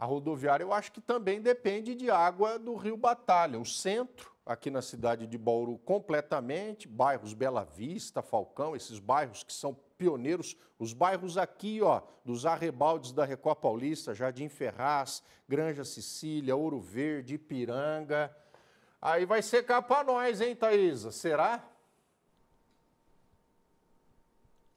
A rodoviária eu acho que também depende de água do Rio Batalha. O centro, aqui na cidade de Bauru, completamente, bairros Bela Vista, Falcão, esses bairros que são pioneiros, os bairros aqui, ó, dos arrebaldes da Recó Paulista, Jardim Ferraz, Granja Sicília, Ouro Verde, Ipiranga. Aí vai secar para nós, hein, Thaisa? Será?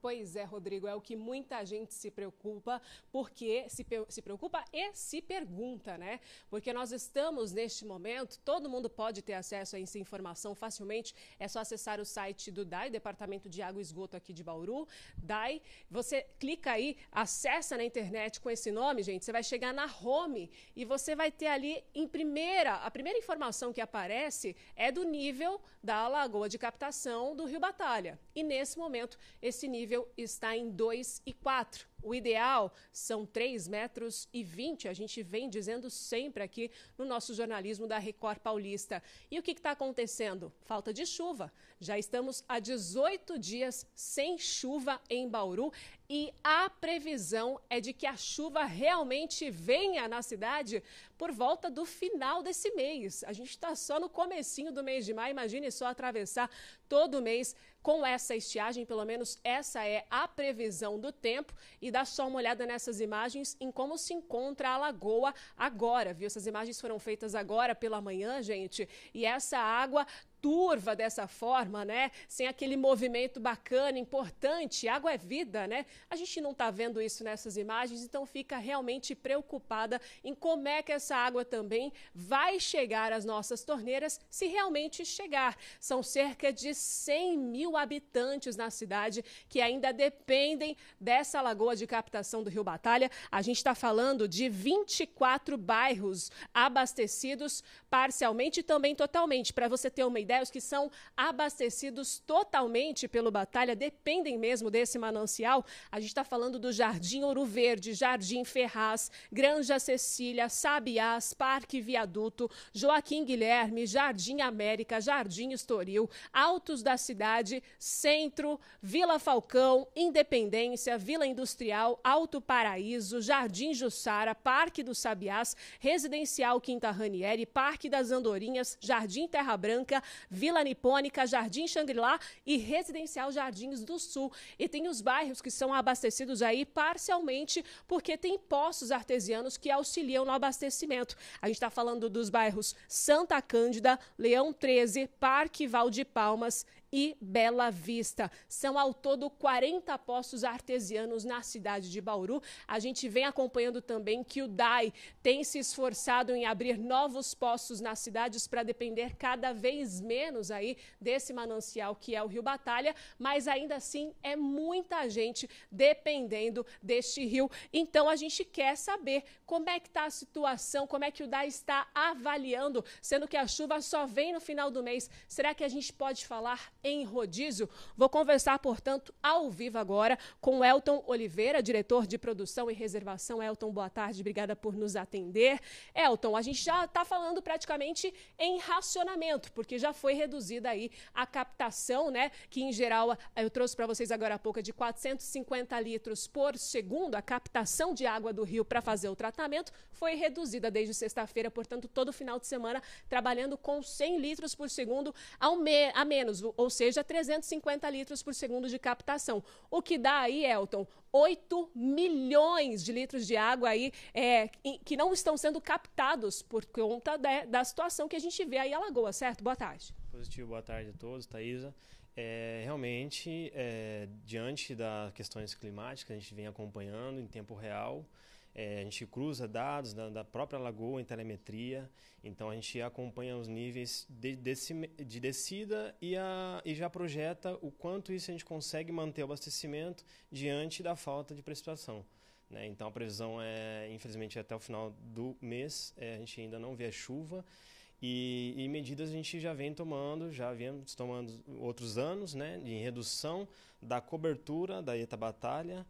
Pois é, Rodrigo, é o que muita gente se preocupa, porque se, se preocupa e se pergunta, né? Porque nós estamos neste momento, todo mundo pode ter acesso a essa informação facilmente, é só acessar o site do DAI, Departamento de Água e Esgoto aqui de Bauru, DAI. Você clica aí, acessa na internet com esse nome, gente, você vai chegar na home e você vai ter ali em primeira, a primeira informação que aparece é do nível da lagoa de captação do Rio Batalha. E nesse momento, esse nível está em 2 e 4. O ideal são 3 metros e 20, a gente vem dizendo sempre aqui no nosso jornalismo da Record Paulista. E o que está acontecendo? Falta de chuva. Já estamos há 18 dias sem chuva em Bauru e a previsão é de que a chuva realmente venha na cidade por volta do final desse mês. A gente está só no comecinho do mês de maio, imagine só atravessar todo mês com essa estiagem, pelo menos essa é a previsão do tempo. E dá só uma olhada nessas imagens em como se encontra a lagoa agora, viu? Essas imagens foram feitas agora pela manhã, gente, e essa água turva dessa forma, né? Sem aquele movimento bacana, importante. Água é vida, né? A gente não está vendo isso nessas imagens, então fica realmente preocupada em como é que essa água também vai chegar às nossas torneiras, se realmente chegar. São cerca de 100 mil habitantes na cidade que ainda dependem dessa lagoa de captação do Rio Batalha. A gente está falando de 24 bairros abastecidos parcialmente e também totalmente. Para você ter uma ideia ideias que são abastecidos totalmente pelo Batalha dependem mesmo desse manancial. A gente está falando do Jardim Ouro Verde, Jardim Ferraz, Granja Cecília, Sabiás, Parque Viaduto, Joaquim Guilherme, Jardim América, Jardim Estoril, Altos da Cidade, Centro, Vila Falcão, Independência, Vila Industrial, Alto Paraíso, Jardim Jussara, Parque do Sabiás, Residencial Quinta Ranieri, Parque das Andorinhas, Jardim Terra Branca, Vila Nipônica, Jardim Xangri-Lá e Residencial Jardins do Sul. E tem os bairros que são abastecidos aí parcialmente porque tem poços artesianos que auxiliam no abastecimento. A gente está falando dos bairros Santa Cândida, Leão 13, Parque Val de Palmas e Bela Vista. São ao todo 40 postos artesianos na cidade de Bauru. A gente vem acompanhando também que o DAI tem se esforçado em abrir novos postos nas cidades para depender cada vez menos aí desse manancial que é o Rio Batalha, mas ainda assim é muita gente dependendo deste rio. Então a gente quer saber como é que está a situação, como é que o DAI está avaliando, sendo que a chuva só vem no final do mês. Será que a gente pode falar em rodízio. Vou conversar, portanto, ao vivo agora com Elton Oliveira, diretor de produção e reservação. Elton, boa tarde, obrigada por nos atender. Elton, a gente já está falando praticamente em racionamento, porque já foi reduzida aí a captação, né? Que em geral eu trouxe para vocês agora há pouco de 450 litros por segundo. A captação de água do rio para fazer o tratamento foi reduzida desde sexta-feira, portanto, todo final de semana trabalhando com 100 litros por segundo ao me a menos, ou ou seja, 350 litros por segundo de captação. O que dá aí, Elton, 8 milhões de litros de água aí é, que não estão sendo captados por conta da situação que a gente vê aí em Alagoas, certo? Boa tarde. Positivo, boa tarde a todos, Thaisa. É, realmente, é, diante das questões climáticas, a gente vem acompanhando em tempo real, é, a gente cruza dados da, da, própria lagoa em telemetria, então a gente acompanha os níveis de, de descida e, a, e já projeta o quanto isso a gente consegue manter o abastecimento diante da falta de precipitação. Né? Então a previsão é, infelizmente, até o final do mês, é, a gente ainda não vê a chuva. E, e, medidas a gente já vem tomando, já viemos tomando outros anos, né, de redução da cobertura da Eta Batalha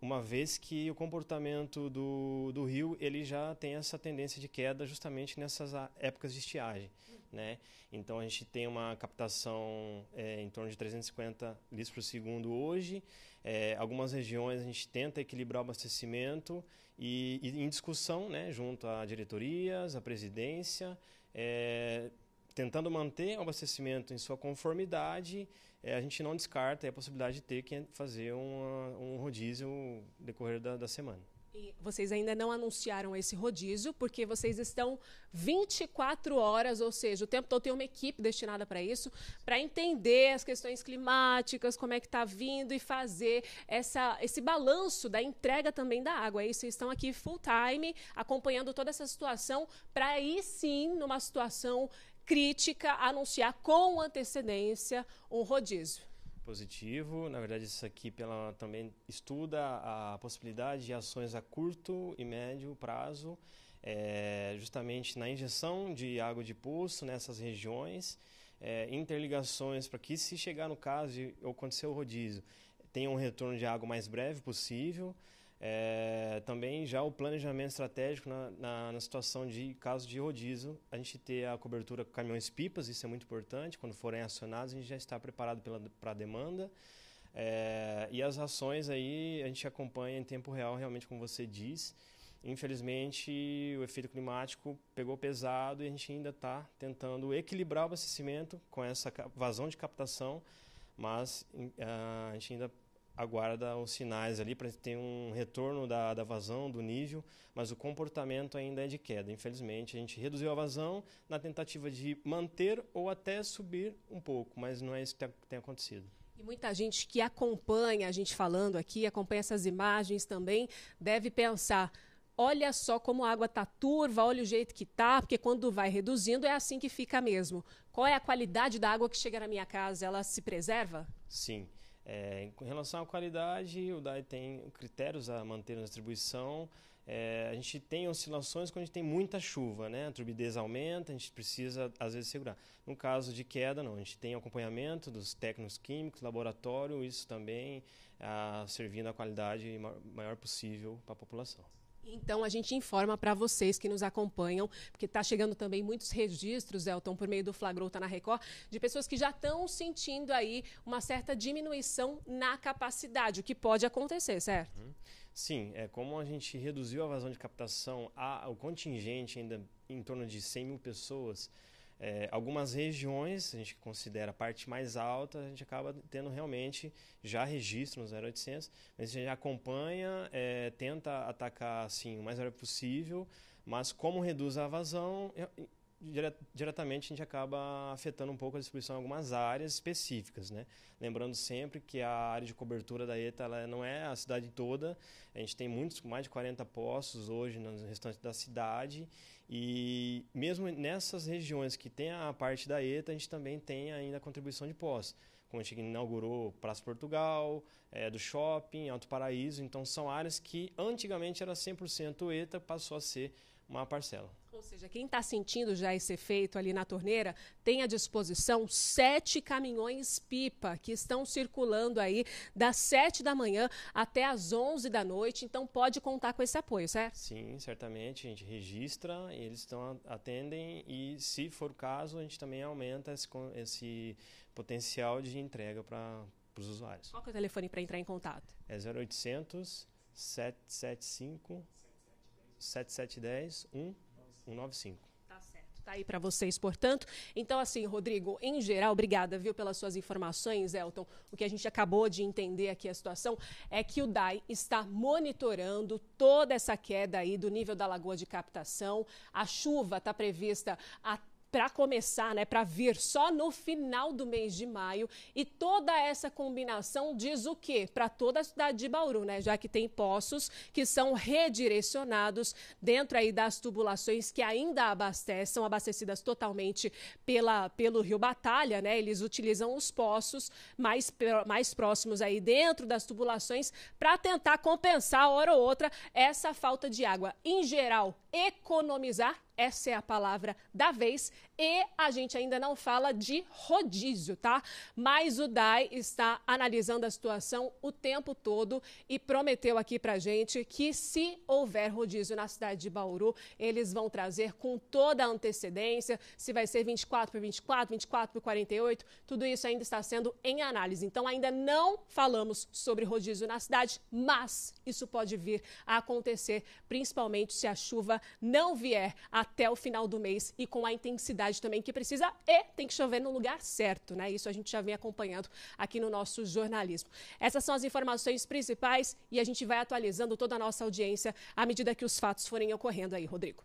uma vez que o comportamento do, do rio ele já tem essa tendência de queda justamente nessas épocas de estiagem, né? Então a gente tem uma captação é, em torno de 350 litros por segundo hoje. É, algumas regiões a gente tenta equilibrar o abastecimento e, e em discussão, né, junto a diretorias, a presidência. É, tentando manter o abastecimento em sua conformidade é, a gente não descarta a possibilidade de ter que fazer uma, ah, um rodízio decorrer da, da semana. E vocês ainda não anunciaram esse rodízio, porque vocês estão 24 horas, ou seja, o tempo todo tem uma equipe destinada para isso, para entender as questões climáticas, como é que está vindo e fazer essa, esse balanço da entrega também da água. Aí é vocês estão aqui full time, acompanhando toda essa situação, para aí sim, numa situação crítica anunciar com antecedência um rodízio. Positivo, na verdade, isso aqui pela, também estuda a possibilidade de ações a curto e médio prazo, é, justamente na injeção de água de poço nessas regiões, é, interligações para que, se chegar no caso de acontecer o rodízio, tenha um retorno de água mais breve possível. É, também já o planejamento estratégico na, na, na, situação de caso de rodízio, a gente ter a cobertura com caminhões-pipas, isso é muito importante. Quando forem acionados, a gente já está preparado para a demanda. É, e as ações aí a gente acompanha em tempo real, realmente, como você diz. Infelizmente, o efeito climático pegou pesado e a gente ainda está tentando equilibrar o abastecimento com essa vazão de captação, mas ah, a gente ainda aguarda os sinais ali para ter um retorno da, da vazão, do nível, mas o comportamento ainda é de queda. Infelizmente, a gente reduziu a vazão na tentativa de manter ou até subir um pouco, mas não é isso que tem, tem acontecido. E muita gente que acompanha a gente falando aqui, acompanha essas imagens também, deve pensar. Olha só como a água está turva, olha o jeito que está, porque quando vai reduzindo é assim que fica mesmo. Qual é a qualidade da água que chega na minha casa? Ela se preserva? Sim. É, em relação à qualidade, o DAI tem critérios a manter na distribuição. É, a gente tem oscilações quando a gente tem muita chuva, né? a turbidez aumenta, a gente precisa às vezes segurar. No caso de queda, não, a gente tem acompanhamento dos técnicos químicos, laboratório, isso também a, ah, servindo a qualidade maior possível para a população. Então, a gente informa para vocês que nos acompanham, porque está chegando também muitos registros, Elton, por meio do Flagrouta tá na Record, de pessoas que já estão sentindo aí uma certa diminuição na capacidade, o que pode acontecer, certo? Uhum. Sim, é como a gente reduziu a vazão de captação, ao o contingente ainda em torno de 100 mil pessoas, é, algumas regiões, a gente considera a parte mais alta, a gente acaba tendo realmente já registro no 0800, mas a gente acompanha, é, tenta atacar assim, o mais rápido possível, mas como reduz a vazão, é, diretamente a gente acaba afetando um pouco a distribuição em algumas áreas específicas, né? Lembrando sempre que a área de cobertura da ETA ela não é a cidade toda, a gente tem muitos, mais de 40 postos hoje no restante da cidade e mesmo nessas regiões que tem a parte da ETA, a gente também tem ainda a contribuição de pós. Como a gente inaugurou Praça Portugal, é, do Shopping, Alto Paraíso. Então, são áreas que antigamente era 100% ETA, passou a ser uma parcela. Ou seja, quem está sentindo já esse efeito ali na torneira, tem à disposição sete caminhões pipa que estão circulando aí das sete da manhã até as onze da noite. Então pode contar com esse apoio, certo? Sim, certamente. A gente registra, eles estão atendem e, se for o caso, a gente também aumenta esse, esse potencial de entrega para os usuários. Qual é o telefone para entrar em contato? É 0800 775 7710 1 195. Tá certo. Tá aí para vocês, portanto. Então, assim, Rodrigo, em geral, obrigada, viu, pelas suas informações, Elton. O que a gente acabou de entender aqui a situação é que o DAI está monitorando toda essa queda aí do nível da lagoa de captação. A chuva está prevista até para começar, né, para vir só no final do mês de maio. E toda essa combinação diz o quê? Para toda a cidade de Bauru, né, já que tem poços que são redirecionados dentro aí das tubulações que ainda abastecem, são abastecidas totalmente pela, pelo Rio Batalha, né? Eles utilizam os poços mais, mais próximos aí dentro das tubulações para tentar compensar, hora ou outra, essa falta de água. Em geral, economizar, essa é a palavra da vez, e a gente ainda não fala de rodízio, tá? Mas o DAI está analisando a situação o tempo todo e prometeu aqui pra gente que se houver rodízio na cidade de Bauru, eles vão trazer com toda a antecedência, se vai ser 24 por 24, 24 por 48, tudo isso ainda está sendo em análise. Então ainda não falamos sobre rodízio na cidade, mas isso pode vir a acontecer, principalmente se a chuva não vier até o final do mês e com a intensidade cidade também que precisa e tem que chover no lugar certo, né? Isso a gente já vem acompanhando aqui no nosso jornalismo. Essas são as informações principais e a gente vai atualizando toda a nossa audiência à medida que os fatos forem ocorrendo aí, Rodrigo.